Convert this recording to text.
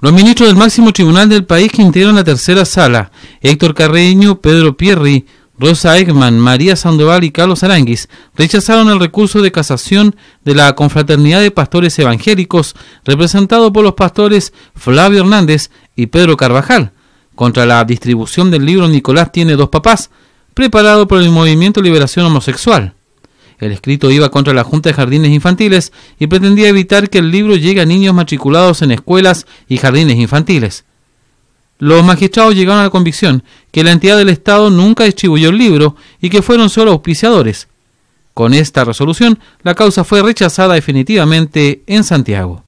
Los ministros del máximo tribunal del país que integran la tercera sala, Héctor Carreño, Pedro Pierri, Rosa Eggman, María Sandoval y Carlos Aranguis rechazaron el recurso de casación de la Confraternidad de Pastores Evangélicos, representado por los pastores Flavio Hernández y Pedro Carvajal, contra la distribución del libro Nicolás tiene dos papás, preparado por el Movimiento Liberación Homosexual. El escrito iba contra la Junta de Jardines Infantiles y pretendía evitar que el libro llegue a niños matriculados en escuelas y jardines infantiles. Los magistrados llegaron a la convicción que la entidad del Estado nunca distribuyó el libro y que fueron solo auspiciadores. Con esta resolución, la causa fue rechazada definitivamente en Santiago.